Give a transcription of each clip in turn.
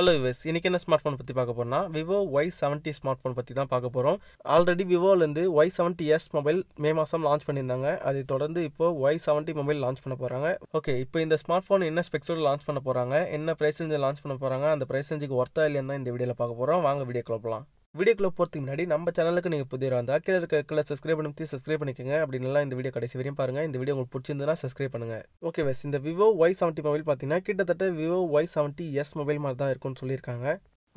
hello wives இன்றைக்கி என்ன smart phone பற்றி பார்க்க போகிறோம்னா Vivo Y seventy smart phone பற்றி தான் பார்க்க போகிறோம் ஆல்ரெடி விவோலேருந்து Y seventy S mobile May மாதம் லான்ச் பண்ணியிருந்தாங்க அதை தொடர்ந்து இப்போ ஒய் செவன்ட்டி மொபைல் லான்ச் பண்ண போகிறாங்க ஓகே இப்போ இந்த ஸ்மார்ட் ஃபோன் என்ன ஸ்பெக்ஸோடு லான்ச் பண்ண போகிறாங்க என்ன ப்ரைஸ் ரேஞ்சில் லான்ச் பண்ண போகிறாங்க அந்த ப்ரைஸ் ரேஞ்சுக்கு ஒர்த்தா இல்லையா இந்த வீடியோவில் பார்க்க போகிறோம் வாங்க வீடியோ கிளப்பலாம் வீடியோக்குள்ளே போகிறதுக்கு முன்னாடி நம்ம சேனலுக்கு நீங்கள் புதிய வந்தால் கீழே இருக்க கீழே சப்ஸ்கிரைப் பண்ணி சப்ஸ்கிரைப் பண்ணிக்கோங்க அப்படின்னா இந்த வீடியோ கடைசி வரையும் பாருங்கள் இந்த வீடியோ உங்களுக்கு பிடிச்சிருந்ததுனா சப்ஸ்கிரைப் பண்ணுங்கள் ஓகே வெஸ் இந்த விவோ ஒய் செவன்ட்டி மொபைல் பார்த்தீங்கன்னா கிட்டத்தட்ட Vivo Y seventy S mobile மாதிரி தான் இருக்கும்னு சொல்லியிருக்காங்க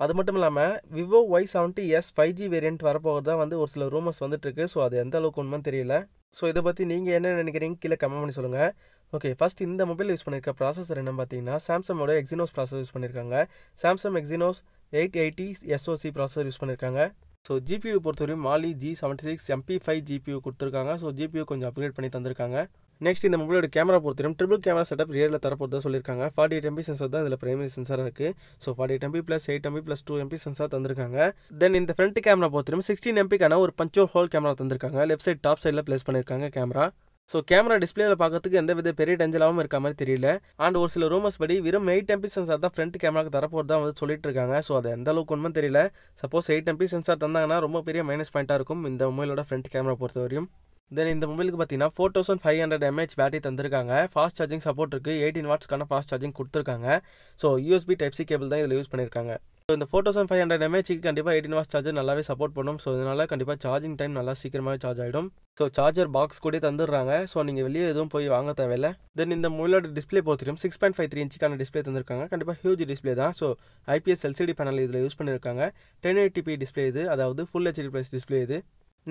அது மட்டும் இல்லாமல் Vivo Y seventy S five G variant தான் வந்து ஒரு சில ரூமர்ஸ் வந்துட்டுருக்கு ஸோ அது எந்த அளவுக்கு உண்மைன்னு தெரியல ஸோ இதை பற்றி நீங்கள் என்ன நினைக்கிறீங்க கீழே கமெண்ட் பண்ணி சொல்லுங்கள் ஓகே ஃபஸ்ட் இந்த மொபைல் யூஸ் பண்ணியிருக்க ப்ராசஸர் என்ன பார்த்தீங்கன்னா சாம்சங்கோட எக்ஸினோஸ் ப்ராசஸ் யூஸ் பண்ணியிருக்காங்க Samsung Exynos eight eighty SoC processor use பண்ணியிருக்காங்க ஸோ ஜிபியூ பொறுத்தவரையும் Mali G seventy six MP five GPU கொடுத்துருக்காங்க ஸோ ஜிபியூ கொஞ்சம் அப்கிரேட் பண்ணி தந்திருக்காங்க நெக்ஸ்ட் இந்த மொபைலோட கேமரா பொறுத்தவரையும் ட்ரிபிள் கேமரா செட்டப் ரியலில் தரப்போகிறதா சொல்லியிருக்காங்க ஃபார்ட்டி எயிட் எம்பி சென்சார் தான் இதில் பிரைமரி சென்சார் இருக்குது so forty eight MP plus eight MP plus two MP sensor தந்திருக்காங்க தென் இந்த ஃப்ரண்ட் கேமரா பொறுத்தவரையும் சிக்ஸ்டீன் எம்பிக்கான ஒரு பஞ்சோர் ஹோல் கேமரா தந்திருக்காங்க லெஃப்ட் சைட் டாப் சைடில் ப்ளேஸ் பண்ணியிருக்காங்க கேமரா ஸோ கேமரா டிஸ்பிளேல பார்க்கறதுக்கு எந்த வித பெரிய டெஞ்சலாகவும் இருக்க மாதிரி தெரியல அண்ட் ஒரு சில ரூமர்ஸ் படி வெறும் எயிட் எம்பி சென்சார் தான் ஃப்ரண்ட் கேமராக்கு தரப்போகிறதா வந்து சொல்லிட்டு இருக்காங்க ஸோ அது எந்த அளவுக்கு ஒன்றும் தெரியல சப்போஸ் எயிட் எம்பி சென்சார் தந்தாங்கன்னா ரொம்ப பெரிய மைனஸ் பாயிண்ட்டாக இருக்கும் இந்த மொபைலோட ஃப்ரண்ட் கேமரா பொறுத்த வரையும் தென் இந்த மொபைலுக்கு பார்த்தீங்கன்னா four thousand five hundred mAh battery தந்திருக்காங்க ஃபாஸ்ட் சார்ஜிங் சப்போர்ட் இருக்குது எயிட்டின் வாட்ஸ்க்கான ஃபாஸ்ட் சார்ஜிங் கொடுத்துருக்காங்க so USB type C cable தான் இதில் யூஸ் பண்ணியிருக்காங்க ஸோ இந்த ஃபோர் தௌசண்ட் ஃபைவ் ஹண்ட்ரட் எம்ஏஹெச்சுக்கு கண்டிப்பாக எயிட்டின் வாட்ஸ் சார்ஜர் நல்லாவே சப்போர்ட் பண்ணும் ஸோ இதனால் கண்டிப்பாக சார்ஜிங் டைம் நல்லா சீக்கிரமாகவே சார்ஜ் ஆகிடும் ஸோ சார்ஜர் பாக்ஸ் கூட தந்துடுறாங்க ஸோ நீங்கள் வெளியே எதுவும் போய் வாங்க தேவையில்ல தென் இந்த மொபைலோட டிஸ்பிளே பார்த்துட்டோம் சிக்ஸ் பாயிண்ட் ஃபைவ் த்ரீ இன்ச்சுக்கான டிஸ்பிளே தந்திருக்காங்க கண்டிப்பாக ஹியூஜ் டிஸ்பிளே தான் ஸோ ஐபிஎஸ் எல்சிடி பேனல் இதில் யூஸ் பண்ணியிருக்காங்க டென் எயிட்டிபி டிஸ்பிளே இது அதாவது ஃபுல் ஹெச்டி ப்ளஸ் டிஸ்பிளே இது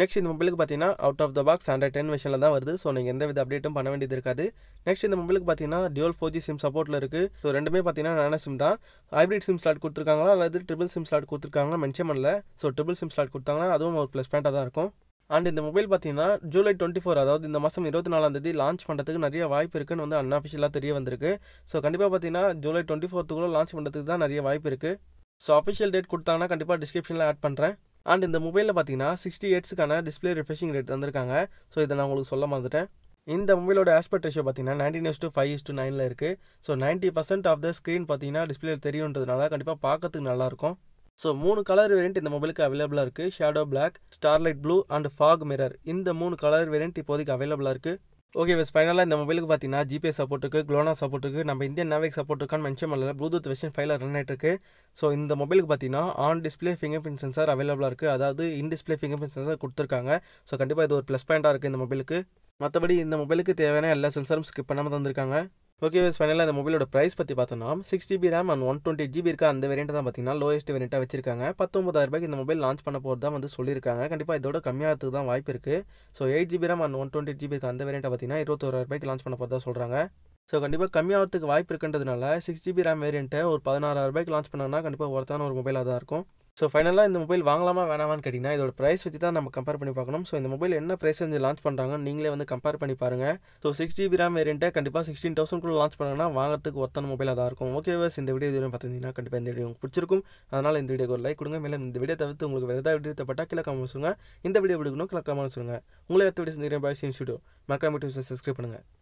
நெக்ஸ்ட் இந்த மொபைலுக்கு பார்த்தீங்கன்னா out of the box Android ten வெர்ஷனில் தான் வருது ஸோ நீங்கள் எந்த வித அப்டேட்டும் பண்ண வேண்டியது இருக்காது நெக்ஸ்ட் இந்த மொபைலுக்கு பார்த்தீங்கன்னா டியூல் ஃபோர் ஜி சிம் சப்போர்ட்டில் இருக்குது ஸோ ரெண்டுமே பார்த்தீங்கன்னா நானோ சிம் தான் ஹைப்ரிட் சிம் ஸ்லாட் கொடுத்துருக்காங்களா அல்லது ட்ரிபிள் சிம் ஸ்லாட் கொடுத்துருக்காங்களா மென்ஷன் பண்ணல ஸோ ட்ரிபிள் சிம் ஸ்லாட் கொடுத்தாங்கன்னா அதுவும் ஒரு ப்ளஸ் பாயிண்ட்டாக தான் இருக்கும் அண்ட் இந்த மொபைல் பார்த்தீங்கன்னா ஜூலை டுவெண்ட்டி ஃபோர் அதாவது இந்த மாதம் இருபத்தி நாலாம் தேதி லான்ச் பண்ணுறதுக்கு நிறைய வாய்ப்பு இருக்குன்னு வந்து அன்அஃபிஷியலாக தெரிய வந்திருக்கு ஸோ கண்டிப்பாக பார்த்தீங்கன்னா ஜூலை டுவெண்ட்டி ஃபோர்த்துக்குள்ளே லான்ச் பண்ணுறதுக்கு தான் நிறைய வாய்ப்பு இருக்குது ஸோ அஃபிஷியல் டேட் கொடுத்தாங்கன்னா கண்டிப்பாக டிஸ்கிரிப்ஷனில் ஆட் பண்ணுறேன் அண்ட் இந்த மொபைலில் பார்த்தீங்கன்னா சிக்ஸ்டி எயிட்ஸுக்கான டிஸ்பிளே ரிஃப்ரெஷிங் ரேட் வந்திருக்காங்க ஸோ இதை நான் உங்களுக்கு சொல்ல மாதிரிட்டேன் இந்த மொபைலோட ஆஸ்பெக்ட் ரேஷோ பார்த்தீங்கன்னா nineteen is to five is to நைனில் இருக்குது so ninety percent of the screen பார்த்தீங்கன்னா டிஸ்பிளே தெரியுன்றதுனால கண்டிப்பாக பார்க்கறதுக்கு நல்லாயிருக்கும் ஸோ மூணு கலர் வேரியன்ட் இந்த மொபைலுக்கு அவைலபிளாக இருக்குது shadow black starlight blue and fog mirror இந்த மூணு கலர் வேரியன்ட் இப்போதைக்கு அவைலபிளாக இருக்குது ஓகே வெஸ் ஃபைனலாக இந்த மொபைலுக்கு பார்த்தீங்கன்னா ஜிபே சப்போர்ட்டுக்கு க்ளோனா சப்போர்ட்டுக்கு நம்ம இந்தியன் நாவிக் சப்போர்ட் இருக்கான்னு மென்ஷன் பண்ணல ப்ளூடூத் வெர்ஷன் ஃபைவ்ல ரன் ஆகிட்டு ஸோ இந்த மொபைலுக்கு பார்த்தீங்கன்னா on display fingerprint sensor அவைலபிளாக இருக்குது அதாவது in display fingerprint sensor கொடுத்துருக்காங்க ஸோ கண்டிப்பாக இது ஒரு ப்ளஸ் பாயிண்ட்டாக இருக்குது இந்த மொபைலுக்கு மற்றபடி இந்த மொபைலுக்கு தேவையான எல்லா சென்சாரும் ஸ்கிப் பண்ணாமல் தந்திருக்காங்க ஓகே வேஸ் ஃபைனலாக இந்த மொபைலோட ப்ரைஸ் பற்றி பார்த்தோம்னா six GB RAM and one twenty GB இருக்கா அந்த வேரியண்ட் தான் பார்த்தீங்கன்னா லோயஸ்ட் வேரியண்ட்டாக வச்சிருக்காங்க ரூபாய்க்கு இந்த மொபைல் லான்ச் பண்ண போகிறது தான் வந்து சொல்லியிருக்காங்க கண்டிப்பாக இதோட கம்மியாகிறதுக்கு தான் வாய்ப்பு இருக்குது so eight GB RAM and one twenty GB இருக்கா அந்த வேரியண்ட்டை பார்த்தீங்கன்னா ரூபாய்க்கு லான்ச் பண்ண போகிறதா சொல்கிறாங்க ஸோ கண்டிப்பாக கம்மியாகிறதுக்கு வாய்ப்பு இருக்கின்றதுனால சிக்ஸ் ஜிபி ரேம் வேரியண்ட்டை ஒரு ரூபாய்க்கு லான்ச் பண்ணாங்கன்னா கண்டிப்பாக ஒருத்தான ஒரு மொபைலாக தான் இருக்கும் ஸோ ஃபைனலாக இந்த மொபைல் வாங்கலாமா வேணாமான்னு கேட்டிங்கன்னா இதோட ப்ரைஸ் வச்சு தான் நம்ம கம்பேர் பண்ணி பார்க்கணும் ஸோ இந்த மொபைல் என்ன ப்ரைஸ் வந்து லான்ச் பண்ணுறாங்கன்னு நீங்களே வந்து கம்பேர் பண்ணி பாருங்கள் ஸோ சிக்ஸ் ஜிபி ரேம் வேரியண்ட்டை கண்டிப்பாக சிக்ஸ்டீன் தௌசண்ட் கூட லான்ச் பண்ணாங்கன்னா வாங்குறதுக்கு ஒருத்தன மொபைலாக தான் இருக்கும் ஓகே பஸ் இந்த வீடியோ இதுவரை பார்த்தீங்கன்னா கண்டிப்பாக இந்த வீடியோ உங்களுக்கு பிடிச்சிருக்கும் அதனால் இந்த வீடியோக்கு ஒரு லைக் கொடுங்க மேலே இந்த வீடியோ தவிர்த்து உங்களுக்கு வேறு ஏதாவது வீடியோ தப்பட்டா கீழே கமெண்ட் சொல்லுங்கள் இந்த வீடியோ பிடிக்கணும் கிளக்காமல் சொல்லுங்கள் உங்களை எடுத்து வீடியோ சந்திக்கிறேன் பாய் சீன் ஸ்டுடியோ மக்கள் யூடியூப் சப்ஸ்கிரைப் பண்ணுங்கள்